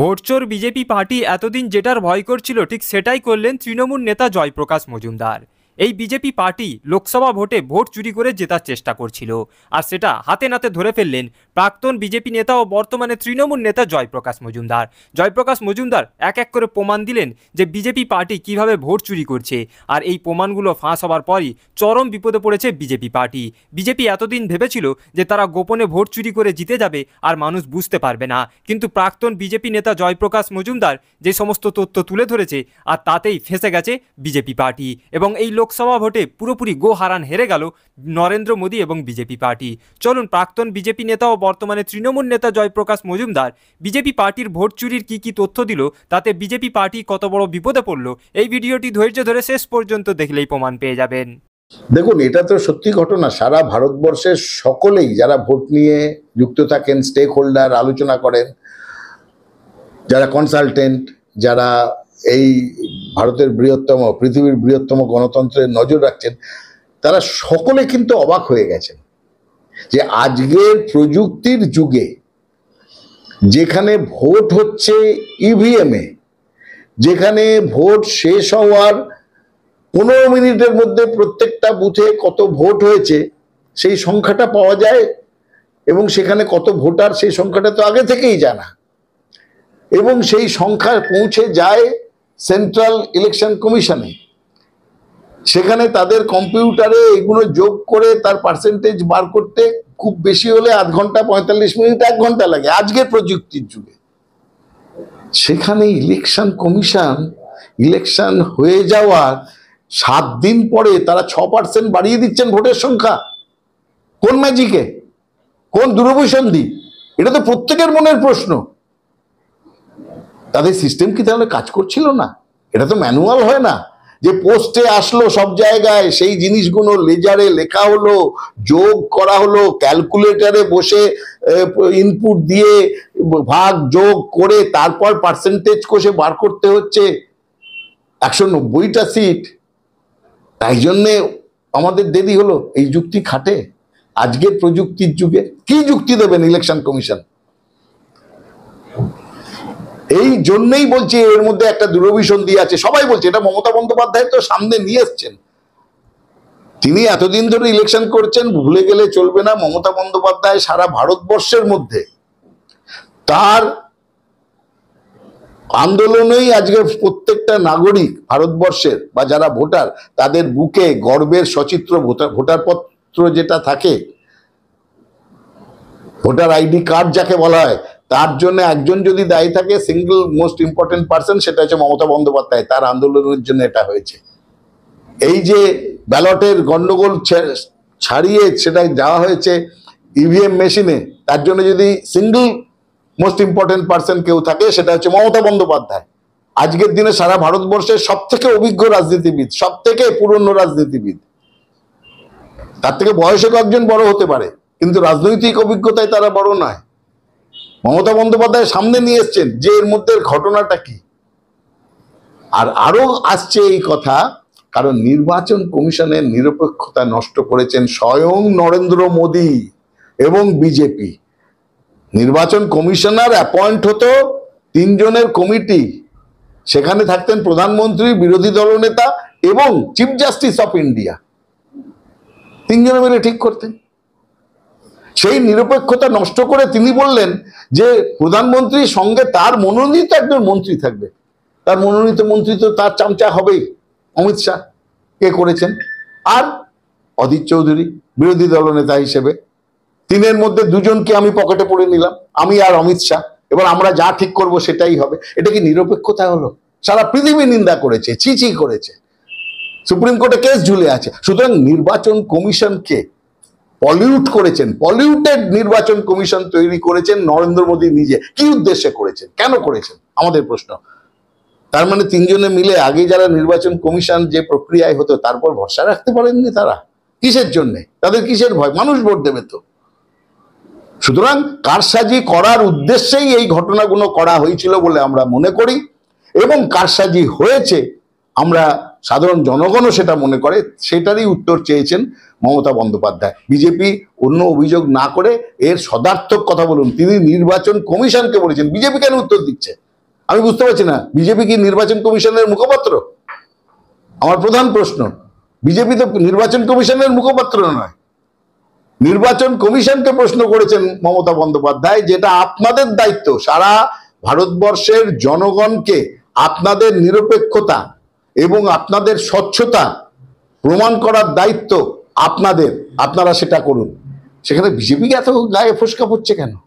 ভোটচোর BJP party এতদিন যেটার ভয় করছিল ঠিক সেটাই করলেন তৃণমূল নেতা জয়প্রকাশ মজুমদার এই বিজেপি পার্টি লোকসভা ভোটে ভোট চুরি করে জেতার চেষ্টা করছিল আর সেটা হাতে নাতে ধরে ফেললেন প্রাক্তন বিজেপি নেতা ও বর্তমানে তৃণমূল নেতা জয়প্রকাশ মজুমদার জয়প্রকাশ মজুমদার এক এক করে প্রমাণ দিলেন যে বিজেপি পার্টি কিভাবে ভোট চুরি করছে আর এই প্রমাণগুলো ফাঁস হবার পরই চরম বিপদে পড়েছে বিজেপি পার্টি বিজেপি এতদিন ভেবেছিল যে তারা গোপনে ভোট চুরি করে জিতে যাবে আর মানুষ বুঝতে পারবে না কিন্তু প্রাক্তন বিজেপি নেতা জয়প্রকাশ মজুমদার যে সমস্ত তথ্য তুলে ধরেছে আর তাতেই ফেঁসে গেছে বিজেপি পার্টি এবং এই লোক লোকসভা ভোটে পুরোপুরি গো হারান হেরে গেল নরেন্দ্র মোদী এবং বিজেপি পার্টি চলুন প্রাক্তন বিজেপি নেতা ও বর্তমানে তৃণমূল নেতা জয়প্রকাশ মজুমদার বিজেপি পার্টির ভোট চুরির কী কী তথ্য দিল তাতে বিজেপি পার্টি কত বড় বিপদে পড়ল এই ভিডিওটি ধৈর্য ধরে শেষ পর্যন্ত দেখলেই প্রমাণ পেয়ে যাবেন দেখুন এটা তো সত্যি ঘটনা সারা ভারতবর্ষের সকলেই যারা ভোট নিয়ে যুক্ত থাকেন স্টেক হোল্ডার আলোচনা করেন যারা কনসালটেন্ট যারা এই ভারতের বৃহত্তম পৃথিবীর বৃহত্তম গণতন্ত্রে নজর রাখছেন তারা সকলে কিন্তু অবাক হয়ে গেছেন যে আজকের প্রযুক্তির যুগে যেখানে ভোট হচ্ছে ইভিএমে e যেখানে ভোট শেষ হওয়ার পনেরো মিনিটের মধ্যে প্রত্যেকটা বুথে কত ভোট হয়েছে সেই সংখ্যাটা পাওয়া যায় এবং সেখানে কত ভোটার সেই সংখ্যাটা তো আগে থেকেই জানা এবং সেই সংখ্যা পৌঁছে যায় সেন্ট্রাল ইলেকশন কমিশনে সেখানে তাদের কম্পিউটারে এগুলো যোগ করে তার পার্সেন্টেজ বার করতে খুব বেশি হলে আধ ঘন্টা পঁয়তাল্লিশ মিনিট এক ঘন্টা লাগে আজকের প্রযুক্তির যুগে সেখানে ইলেকশন কমিশন ইলেকশন হয়ে যাওয়ার সাত দিন পরে তারা ছ পার্সেন্ট বাড়িয়ে দিচ্ছেন ভোটের সংখ্যা কোন ম্যাজিকে কোন দূরভিসন্ধি এটা তো প্রত্যেকের মনের প্রশ্ন তাদের সিস্টেম কি তাহলে কাজ করছিল না এটা তো ম্যানুয়াল হয় না যে পোস্টে আসলো সব জায়গায় সেই জিনিসগুলো লেজারে লেখা হলো যোগ করা হলো ক্যালকুলেটারে বসে ইনপুট দিয়ে ভাগ যোগ করে তারপর পার্সেন্টেজ কষে বার করতে হচ্ছে একশো নব্বইটা সিট তাই জন্যে আমাদের দেরি হলো এই যুক্তি খাটে আজকের প্রযুক্তির যুগে কি যুক্তি দেবেন ইলেকশন কমিশন এই জন্যই বলছি এর মধ্যে একটা দিয়ে আছে সবাই বলছে এটা মমতা বন্দ্যোপাধ্যায় তো সামনে নিয়ে এসছেন তিনি এতদিন ধরে ইলেকশন করছেন ভুলে গেলে চলবে না মমতা বন্দ্যোপাধ্যায় সারা ভারতবর্ষের মধ্যে তার আন্দোলনেই আজকে প্রত্যেকটা নাগরিক ভারতবর্ষের বা যারা ভোটার তাদের বুকে গর্বের সচিত্র ভোটার ভোটারপত্র যেটা থাকে ভোটার আইডি কার্ড যাকে বলা হয় তার জন্য একজন যদি দায়ী থাকে সিঙ্গল মোস্ট ইম্পর্টেন্ট পার্সন সেটা হচ্ছে মমতা বন্দ্যোপাধ্যায় তার আন্দোলনের জন্য এটা হয়েছে এই যে ব্যালটের গণ্ডগোল ছাড়িয়ে সেটা যাওয়া হয়েছে ইভিএম e মেশিনে তার জন্য যদি সিঙ্গল মোস্ট ইম্পর্টেন্ট পার্সন কেউ থাকে সেটা হচ্ছে মমতা বন্দ্যোপাধ্যায় আজকের দিনে সারা ভারতবর্ষের সব থেকে অভিজ্ঞ রাজনীতিবিদ সব থেকে পুরনো রাজনীতিবিদ তার থেকে বয়সে কয়েকজন বড় হতে পারে কিন্তু রাজনৈতিক অভিজ্ঞতায় তারা বড় নয় মমতা বন্দ্যোপাধ্যায় সামনে নিয়ে এসছেন যে এর মধ্যে ঘটনাটা কি আর আরও আসছে এই কথা কারণ নির্বাচন কমিশনের নিরপেক্ষতা নষ্ট করেছেন স্বয়ং নরেন্দ্র মোদী এবং বিজেপি নির্বাচন কমিশনার অ্যাপয়েন্ট হতো তিনজনের কমিটি সেখানে থাকতেন প্রধানমন্ত্রী বিরোধী দলনেতা এবং চিফ জাস্টিস অফ ইন্ডিয়া তিনজনে মিলে ঠিক করতেন সেই নিরপেক্ষতা নষ্ট করে তিনি বললেন যে প্রধানমন্ত্রীর সঙ্গে তার মনোনীত একজন মন্ত্রী থাকবে তার মনোনীত মন্ত্রী তো তার চামচা হবেই অমিত শাহ কে করেছেন আর অদিত চৌধুরী বিরোধী দলনেতা হিসেবে তিনের মধ্যে দুজনকে আমি পকেটে পড়ে নিলাম আমি আর অমিত শাহ এবার আমরা যা ঠিক করব সেটাই হবে এটা কি নিরপেক্ষতা হলো সারা পৃথিবী নিন্দা করেছে চিচি করেছে সুপ্রিম কোর্টে কেস ঝুলে আছে সুতরাং নির্বাচন কমিশনকে পলিউট করেছেন পলিউটেড নির্বাচন কমিশন তৈরি করেছেন নরেন্দ্র মোদী নিজে কি উদ্দেশ্যে করেছেন কেন করেছেন আমাদের প্রশ্ন তার মানে তিনজনে মিলে আগে যারা নির্বাচন কমিশন যে প্রক্রিয়ায় হতো তারপর ভরসা রাখতে পারেননি তারা কিসের জন্যে তাদের কিসের ভয় মানুষ ভোট দেবে তো সুতরাং কারসাজি করার উদ্দেশ্যেই এই ঘটনাগুলো করা হয়েছিল বলে আমরা মনে করি এবং কারসাজি হয়েছে আমরা সাধারণ জনগণও সেটা মনে করে সেটারই উত্তর চেয়েছেন মমতা বন্দ্যোপাধ্যায় বিজেপি অন্য অভিযোগ না করে এর সদার্থক কথা বলুন তিনি নির্বাচন কমিশনকে বলেছেন বিজেপি কেন উত্তর দিচ্ছে আমি বুঝতে পারছি না বিজেপি কি নির্বাচন কমিশনের মুখপাত্র আমার প্রধান প্রশ্ন বিজেপি তো নির্বাচন কমিশনের মুখপাত্র নয় নির্বাচন কমিশনকে প্রশ্ন করেছেন মমতা বন্দ্যোপাধ্যায় যেটা আপনাদের দায়িত্ব সারা ভারতবর্ষের জনগণকে আপনাদের নিরপেক্ষতা এবং আপনাদের স্বচ্ছতা প্রমাণ করার দায়িত্ব আপনাদের আপনারা সেটা করুন সেখানে বিজেপিকে এত গায়ে ফোসকা পড়ছে কেন